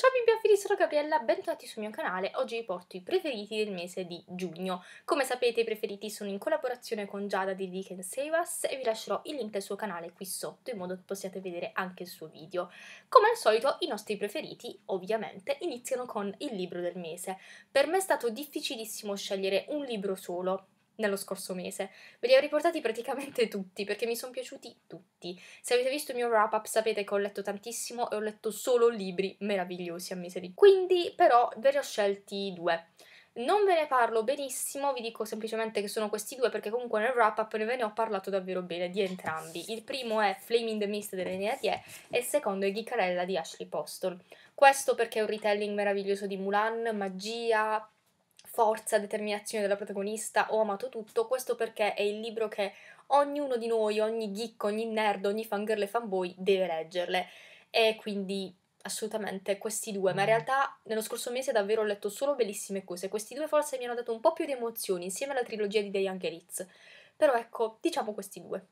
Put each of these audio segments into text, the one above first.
Ciao bimbi affili, sono Gabriella, bentornati sul mio canale. Oggi vi porto i preferiti del mese di giugno. Come sapete i preferiti sono in collaborazione con Giada di We Can Save Us e vi lascerò il link del suo canale qui sotto in modo che possiate vedere anche il suo video. Come al solito i nostri preferiti ovviamente iniziano con il libro del mese. Per me è stato difficilissimo scegliere un libro solo, nello scorso mese. Ve li ho riportati praticamente tutti perché mi sono piaciuti tutti. Se avete visto il mio wrap up sapete che ho letto tantissimo e ho letto solo libri meravigliosi a mese miseri. Quindi però ve ne ho scelti due. Non ve ne parlo benissimo, vi dico semplicemente che sono questi due perché comunque nel wrap up ve ne ho parlato davvero bene di entrambi. Il primo è Flaming the Mist dell'Enea Tie e il secondo è Ghicarella di Ashley Postle. Questo perché è un retelling meraviglioso di Mulan, magia, forza, determinazione della protagonista, ho amato tutto, questo perché è il libro che ognuno di noi, ogni geek, ogni nerd, ogni fangirl e fanboy deve leggerle. E quindi assolutamente questi due, ma in mm. realtà nello scorso mese davvero ho letto solo bellissime cose. Questi due forse mi hanno dato un po' più di emozioni insieme alla trilogia di The Young Però ecco, diciamo questi due.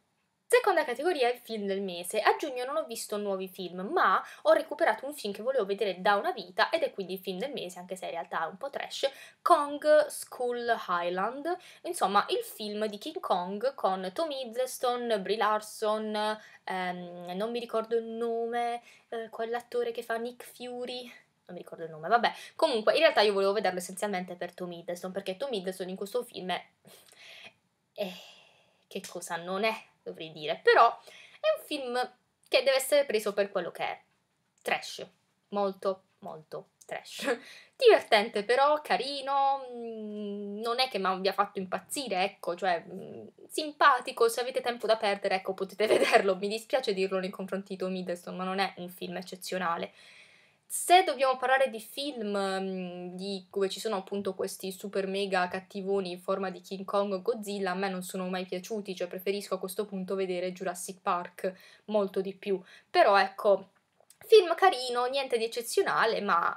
Seconda categoria è il film del mese. A giugno non ho visto nuovi film, ma ho recuperato un film che volevo vedere da una vita ed è quindi il film del mese, anche se in realtà è un po' trash, Kong School Highland. Insomma, il film di King Kong con Tom Hiddleston, Brie Larson, ehm, non mi ricordo il nome, eh, quell'attore che fa Nick Fury non mi ricordo il nome, vabbè. Comunque, in realtà io volevo vederlo essenzialmente per Tom Hiddleston, perché Tom Hiddleston in questo film è... Eh, che cosa non è? dovrei dire, però è un film che deve essere preso per quello che è. Trash, molto, molto trash. Divertente però, carino, mm, non è che mi abbia fatto impazzire, ecco, cioè mm, simpatico, se avete tempo da perdere, ecco, potete vederlo. Mi dispiace dirlo nei confronti di Tom Hiddleston, ma non è un film eccezionale se dobbiamo parlare di film mm, di, dove ci sono appunto questi super mega cattivoni in forma di King Kong o Godzilla, a me non sono mai piaciuti, cioè preferisco a questo punto vedere Jurassic Park molto di più. Però ecco, film carino, niente di eccezionale, ma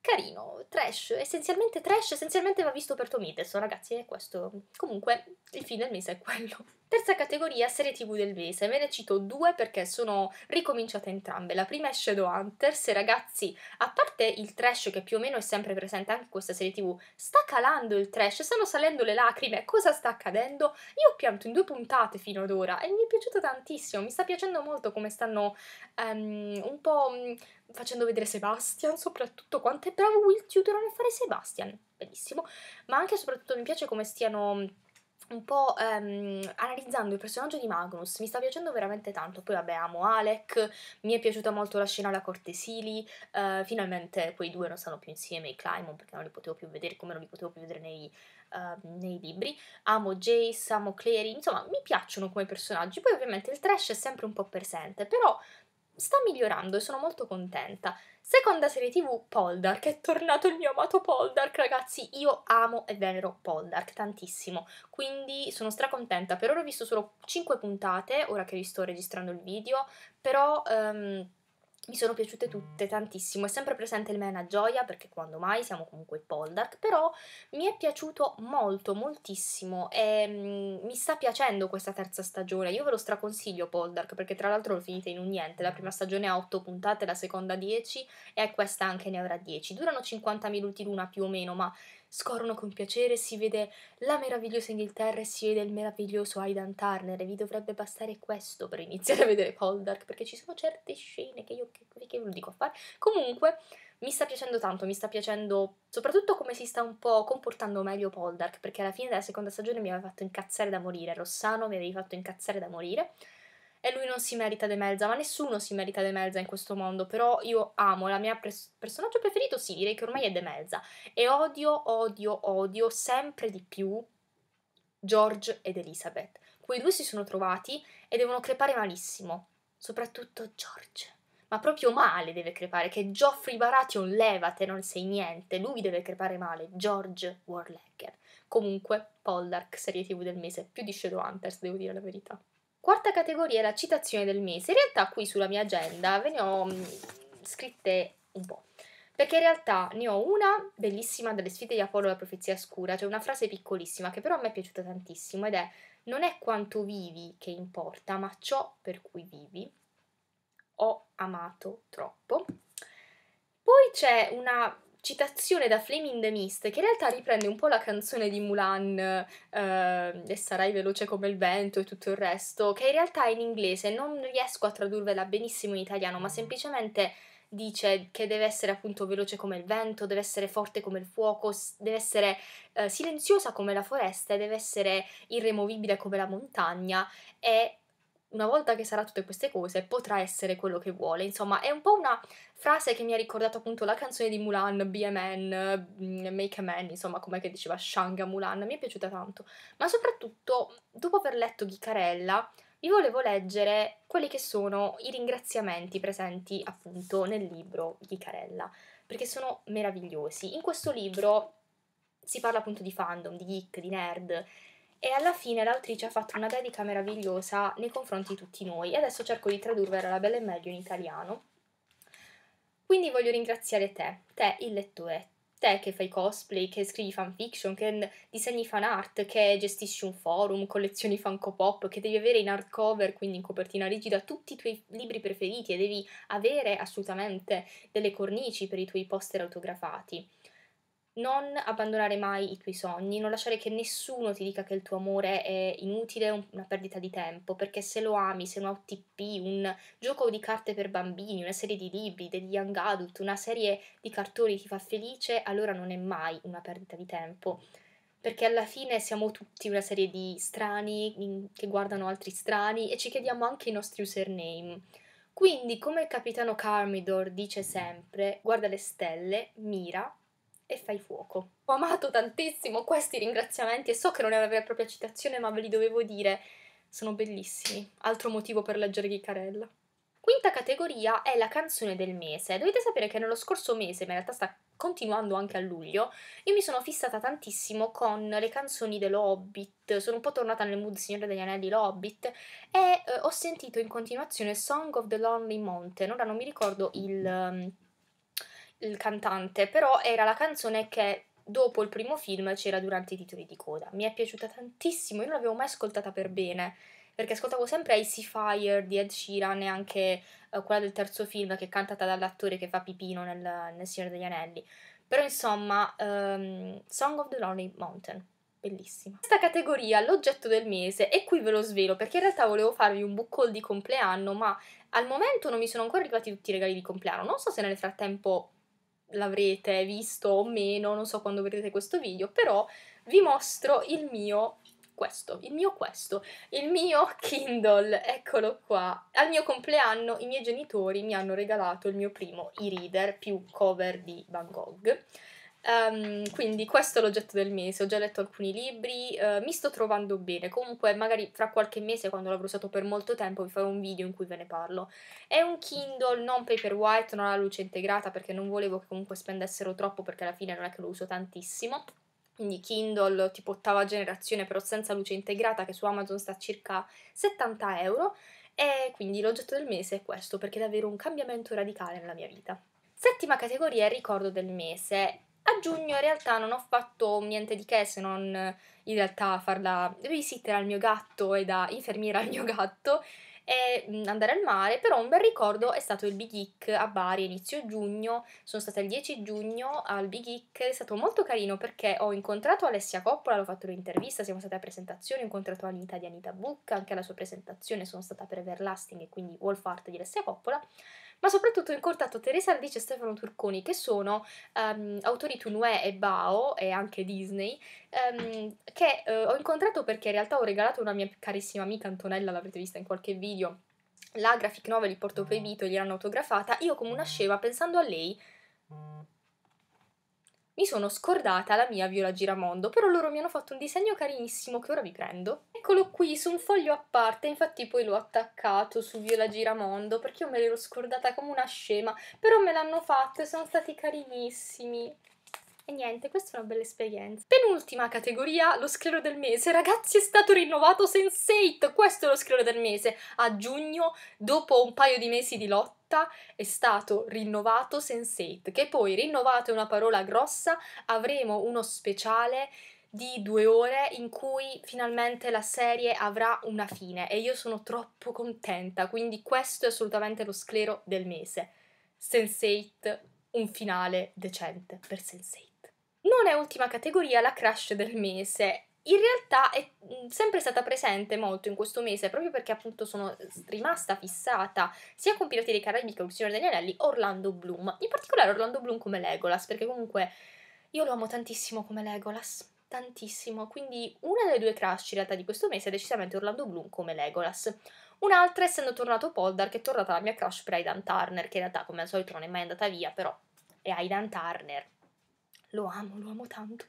carino, trash, essenzialmente trash, essenzialmente va visto per Tom Hiddleston, ragazzi, è questo. Comunque, il film del mese è quello. Terza categoria, serie tv del mese. Ve ne cito due perché sono ricominciate entrambe. La prima è Shadowhunters, ragazzi, a parte il trash che più o meno è sempre presente anche in questa serie tv, sta calando il trash, stanno salendo le lacrime. Cosa sta accadendo? Io ho pianto in due puntate fino ad ora e mi è piaciuto tantissimo. Mi sta piacendo molto come stanno um, un po' mm, facendo vedere Sebastian, soprattutto quanto è bravo Will Tudor a fare Sebastian. Bellissimo. Ma anche e soprattutto mi piace come stiano mm, un po' ehm, analizzando il personaggio di Magnus, mi sta piacendo veramente tanto. Poi vabbè, amo Alec, mi è piaciuta molto la scena alla corte Sili, eh, finalmente quei due non stanno più insieme, i Climon, perché non li potevo più vedere come non li potevo più vedere nei, uh, nei libri. Amo Jace, amo Clary, insomma mi piacciono come personaggi. Poi ovviamente il trash è sempre un po' presente, però sta migliorando e sono molto contenta. Seconda serie tv, Poldark, è tornato il mio amato Poldark, ragazzi, io amo e venero Poldark tantissimo, quindi sono stracontenta, per ora ho visto solo 5 puntate, ora che vi sto registrando il video, però... Um, mi sono piaciute tutte tantissimo, è sempre presente il Mena gioia perché quando mai siamo comunque i Poldark, però mi è piaciuto molto, moltissimo e ehm, mi sta piacendo questa terza stagione, io ve lo straconsiglio Poldark perché tra l'altro l'ho finita in un niente, la prima stagione ha 8 puntate, la seconda 10 e questa anche ne avrà 10, durano 50 minuti l'una più o meno ma scorrono con piacere, si vede la meravigliosa Inghilterra e si vede il meraviglioso Aidan Turner e vi dovrebbe bastare questo per iniziare a vedere Poldark perché ci sono certe scene che io che, che ve lo dico a fare. Comunque mi sta piacendo tanto, mi sta piacendo soprattutto come si sta un po' comportando meglio Poldark perché alla fine della seconda stagione mi aveva fatto incazzare da morire, Rossano mi aveva fatto incazzare da morire e lui non si merita De Melza, ma nessuno si merita De Melza in questo mondo, però io amo, la mia pres- personaggio preferito sì, direi che ormai è De Melza e odio, odio, odio sempre di più George ed Elizabeth. Quei due si sono trovati e devono crepare malissimo, soprattutto George. Ma proprio male deve crepare, che Geoffrey Baratheon levate, non sei niente, lui deve crepare male, George Warlegger. Comunque, Poldark, serie tv del mese, più di Shadowhunters, devo dire la verità. Quarta categoria è la citazione del mese. In realtà qui sulla mia agenda ve ne ho mm, scritte un po'. Perché in realtà ne ho una bellissima dalle sfide di Apollo alla profezia scura, cioè una frase piccolissima che però a me è piaciuta tantissimo ed è non è quanto vivi che importa, ma ciò per cui vivi. Ho amato troppo. Poi c'è una citazione da Flaming the Mist, che in realtà riprende un po' la canzone di Mulan, eh, e sarai veloce come il vento e tutto il resto, che in realtà è in inglese, non riesco a tradurvela benissimo in italiano, ma mm. semplicemente dice che deve essere appunto veloce come il vento, deve essere forte come il fuoco, deve essere eh, silenziosa come la foresta, deve essere irremovibile come la montagna e una volta che sarà tutte queste cose potrà essere quello che vuole. Insomma, è un po' una frase che mi ha ricordato appunto la canzone di Mulan, Be a Man, mm, Make a Man, insomma, com'è che diceva Shanga Mulan, mi è piaciuta tanto. Ma soprattutto, dopo aver letto Ghicarella, vi volevo leggere quelli che sono i ringraziamenti presenti appunto nel libro Ghicarella, perché sono meravigliosi. In questo libro si parla appunto di fandom, di geek, di nerd e alla fine l'autrice ha fatto una dedica meravigliosa nei confronti di tutti noi e adesso cerco di tradurvela la bella e meglio in italiano. Quindi voglio ringraziare te, te il lettore, te che fai cosplay, che scrivi fanfiction, che disegni fan art, che gestisci un forum, collezioni Funko Pop, che devi avere in hardcover, quindi in copertina rigida, tutti i tuoi libri preferiti e devi avere assolutamente delle cornici per i tuoi poster autografati non abbandonare mai i tuoi sogni, non lasciare che nessuno ti dica che il tuo amore è inutile, una perdita di tempo, perché se lo ami, se un OTP, un gioco di carte per bambini, una serie di libri, degli young adult, una serie di cartoni ti fa felice, allora non è mai una perdita di tempo. Perché alla fine siamo tutti una serie di strani che guardano altri strani e ci chiediamo anche i nostri username. Quindi, come il capitano Carmidor dice sempre, guarda le stelle, mira e fai fuoco. Ho amato tantissimo questi ringraziamenti e so che non è una vera e propria citazione, ma ve li dovevo dire. Sono bellissimi. Altro motivo per leggere Chicarella. Quinta categoria è la canzone del mese. Dovete sapere che nello scorso mese, ma in realtà sta continuando anche a luglio, io mi sono fissata tantissimo con le canzoni dello Hobbit, sono un po' tornata nel mood Signore degli Anelli, lo Hobbit, e eh, ho sentito in continuazione Song of the Lonely Mountain, ora non mi ricordo il... Um, il cantante, però era la canzone che dopo il primo film c'era durante i titoli di coda. Mi è piaciuta tantissimo, io non l'avevo mai ascoltata per bene, perché ascoltavo sempre Icy Fire di Ed Sheeran e anche uh, quella del terzo film che è cantata dall'attore che fa Pipino nel, nel Signore degli Anelli. Però insomma, um, Song of the Lonely Mountain, bellissima. Questa categoria, l'oggetto del mese, e qui ve lo svelo perché in realtà volevo farvi un book haul di compleanno, ma al momento non mi sono ancora arrivati tutti i regali di compleanno, non so se nel frattempo l'avrete visto o meno, non so quando vedrete questo video, però vi mostro il mio questo, il mio questo, il mio Kindle, eccolo qua. Al mio compleanno i miei genitori mi hanno regalato il mio primo e-reader più cover di Van Gogh Um, quindi questo è l'oggetto del mese, ho già letto alcuni libri, uh, mi sto trovando bene, comunque magari fra qualche mese quando l'avrò usato per molto tempo vi farò un video in cui ve ne parlo. È un Kindle non paperwhite, non ha luce integrata perché non volevo che comunque spendessero troppo perché alla fine non è che lo uso tantissimo. Quindi Kindle tipo ottava generazione però senza luce integrata che su Amazon sta a circa 70 euro e quindi l'oggetto del mese è questo perché è davvero un cambiamento radicale nella mia vita. Settima categoria è il ricordo del mese a giugno in realtà non ho fatto niente di che se non in realtà far da babysitter al mio gatto e da infermiera al mio gatto e mm, andare al mare, però un bel ricordo è stato il Big Geek a Bari inizio giugno, sono stata il 10 giugno al Big Geek, è stato molto carino perché ho incontrato Alessia Coppola, l'ho fatto un'intervista, siamo state a presentazione, ho incontrato Anita di Anita Book, anche alla sua presentazione sono stata per Everlasting e quindi Wolf Art di Alessia Coppola ma soprattutto ho incontrato Teresa Aldice e Stefano Turconi, che sono um, autori Tunue e Bao e anche Disney, um, che uh, ho incontrato perché in realtà ho regalato a una mia carissima amica Antonella, l'avrete vista in qualche video, la graphic novel di Porto Pevito e gliel'hanno autografata. Io come una sceva pensando a lei mi sono scordata la mia Viola Giramondo, però loro mi hanno fatto un disegno carinissimo che ora vi prendo. Eccolo qui, su un foglio a parte, infatti poi l'ho attaccato su Viola Giramondo perché io me l'ero scordata come una scema, però me l'hanno fatto e sono stati carinissimi. E niente, questa è una bella esperienza. Penultima categoria, lo sclero del mese. Ragazzi, è stato rinnovato Sense8. Questo è lo sclero del mese. A giugno, dopo un paio di mesi di lotta, Motta è stato rinnovato Sense8, che poi rinnovato è una parola grossa, avremo uno speciale di due ore in cui finalmente la serie avrà una fine e io sono troppo contenta, quindi questo è assolutamente lo sclero del mese. Sense8, un finale decente per Sense8. Non è ultima categoria la crush del mese in realtà è mm, sempre stata presente molto in questo mese, proprio perché appunto sono eh, rimasta fissata sia con Pirati dei Caraibi che con Il Signore degli Anelli, Orlando Bloom. In particolare Orlando Bloom come Legolas, perché comunque io lo amo tantissimo come Legolas, tantissimo. Quindi una delle due crush in realtà di questo mese è decisamente Orlando Bloom come Legolas. Un'altra, essendo tornato Poldar, è tornata la mia crush per Aidan Turner, che in realtà come al solito non è mai andata via, però è Aidan Turner. Lo amo, lo amo tanto.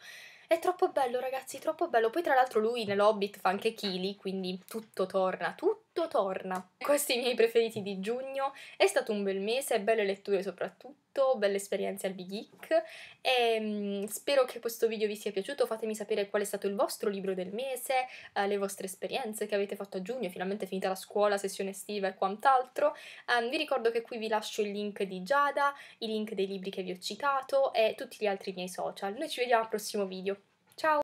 È troppo bello, ragazzi, troppo bello. Poi, tra l'altro, lui nell'Hobbit fa anche Kili, quindi tutto torna, tutto tutto torna. Questi i miei preferiti di giugno, è stato un bel mese, belle letture soprattutto, belle esperienze al Big Geek e ehm, mh, spero che questo video vi sia piaciuto, fatemi sapere qual è stato il vostro libro del mese, eh, le vostre esperienze che avete fatto a giugno, finalmente finita la scuola, sessione estiva e quant'altro. Um, vi ricordo che qui vi lascio il link di Giada, i link dei libri che vi ho citato e tutti gli altri miei social. Noi ci vediamo al prossimo video.